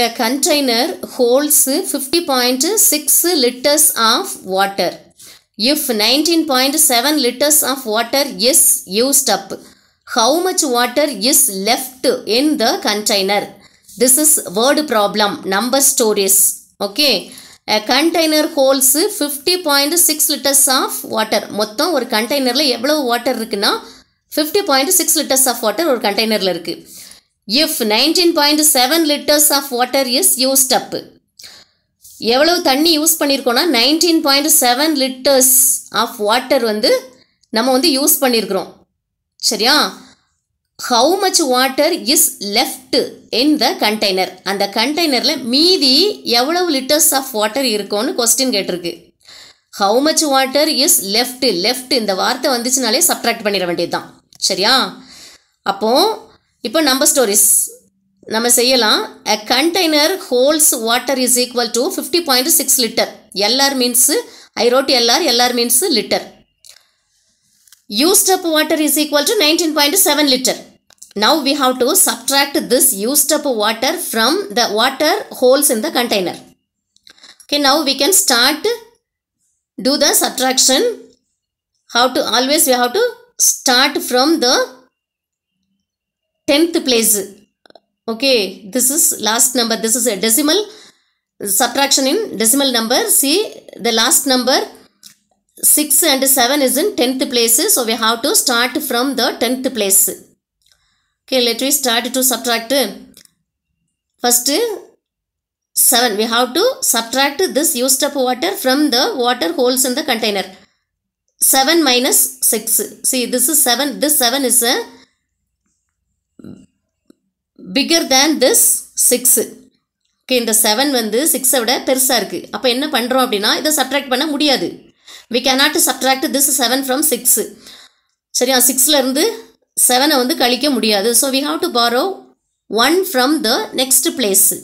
A container holds 50.6 liters of water. If 19.7 liters of water is used up, how much water is left in the container? This is word problem, number stories. Okay. A container holds 50.6 liters of water. மொத்தம் ஒரு கண்டெய்னரில் எவ்வளவு water இருக்குன்னா 50.6 liters of water of water ஒரு கண்டெய்னரில் இருக்குது if nineteen point seven litres of water is used up எவ்வளவு தண்ணி யூஸ் பண்ணியிருக்கோன்னா nineteen point seven litres of water வந்து நம்ம வந்து யூஸ் பண்ணியிருக்கிறோம் சரியா how much water is left in the container அந்த கண்டெய்னரில் மீதி எவ்வளவு லிட்டர்ஸ் ஆஃப் வாட்டர் இருக்கும்னு கொஸ்டின் கேட்டிருக்கு how much water is left left இந்த வார்த்தை வந்துச்சுனாலே சப்ட்ராக்ட் பண்ணிட வேண்டியது தான் சரியா அப்போது இப்போ நம்ம ஸ்டோரிஸ் நம்ம செய்யலாம் a container holds water is equal to fifty point six litre LR means I wrote LR LR means litre used up water is equal to 19.7 liter. Now we have to subtract this used up water from the water holes in the container. Okay, now we can start do the subtraction. How to always we have to start from the tenth place okay this is last number this is a decimal subtraction in decimal number see the last number 6 and 7 is in 10th place so we have to start from the 10th place okay let me start to subtract first 7 we have to subtract this used up water from the water holes in the container 7 minus 6 see this is 7 this 7 is a bigger than this six okay இந்த seven வந்து சிக்ஸை விட பெருசாக இருக்குது அப்போ என்ன பண்ணுறோம் அப்படின்னா இதை சப்ட்ராக்ட் பண்ண முடியாது we cannot subtract this seven from six சரியா சிக்ஸ்லேருந்து செவனை வந்து கழிக்க முடியாது so we have to borrow one from the next place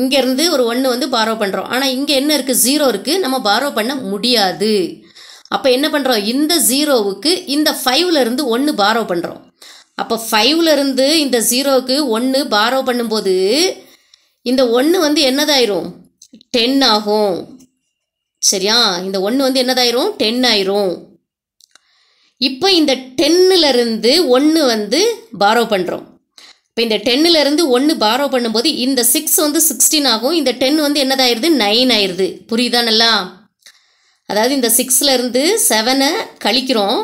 இங்கேருந்து ஒரு ஒன்று வந்து பாரோ பண்ணுறோம் ஆனால் இங்கே என்ன இருக்குது ஜீரோ இருக்குது நம்ம பாரோ பண்ண முடியாது அப்போ என்ன பண்ணுறோம் இந்த ஜீரோவுக்கு இந்த ஃபைவ்லேருந்து ஒன்று பாரோ பண்ணுறோம் அப்போ ஃபைவ்லேருந்து இந்த ஜீரோவுக்கு ஒன்று பாரோ பண்ணும்போது இந்த ஒன்று வந்து என்னதாயிரும் டென் ஆகும் சரியா இந்த ஒன்று வந்து என்னதாயிரும் டென் ஆயிரும் இப்போ இந்த இருந்து ஒன்று வந்து பாரோ பண்ணுறோம் இப்போ இந்த இருந்து ஒன்று பாரோ பண்ணும்போது இந்த சிக்ஸ் வந்து சிக்ஸ்டீன் ஆகும் இந்த டென் வந்து என்னதாயிருது நைன் ஆயிடுது புரியுதானல்லா அதாவது இந்த சிக்ஸ்லேருந்து செவனை கழிக்கிறோம்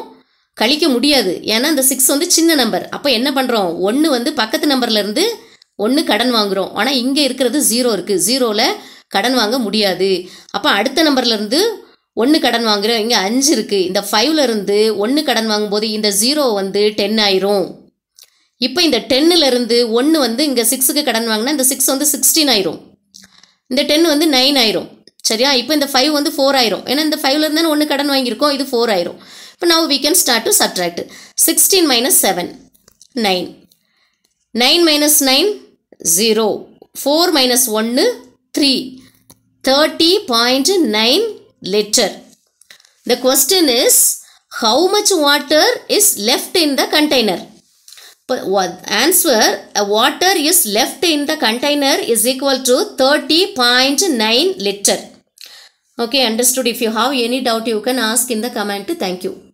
கழிக்க முடியாது ஏன்னா அந்த சிக்ஸ் வந்து சின்ன நம்பர் அப்போ என்ன பண்ணுறோம் ஒன்று வந்து பக்கத்து நம்பர்லேருந்து ஒன்று கடன் வாங்குகிறோம் ஆனால் இங்கே இருக்கிறது ஜீரோ இருக்குது ஜீரோவில் கடன் வாங்க முடியாது அப்போ அடுத்த நம்பர்லேருந்து ஒன்று கடன் வாங்குகிறோம் இங்கே அஞ்சு இருக்குது இந்த ஃபைவ்லேருந்து ஒன்று கடன் வாங்கும்போது இந்த ஜீரோ வந்து டென் ஆயிரும் இப்போ இந்த டென்னுலேருந்து ஒன்று வந்து இங்கே சிக்ஸுக்கு கடன் வாங்கினா இந்த சிக்ஸ் வந்து சிக்ஸ்டீன் ஆயிரும் இந்த டென் வந்து நைன் ஆயிரும் சரியா இப்போ இந்த ஃபைவ் வந்து ஃபோர் ஆயிரும் ஏன்னா இந்த ஃபைவ்ல இருந்தாலும் ஒன்று கடன் வாங்கியிருக்கோம் இது ஃபோர் ஆயிரும் இப்போ now we can start to subtract sixteen minus seven nine nine minus nine zero four minus ஒன்று three thirty point nine litre the question is how much water is left in the container answer uh, water is left in the container is equal to 30.9 liter Okay, understood. If you have any doubt, you can ask in the comment. Thank you.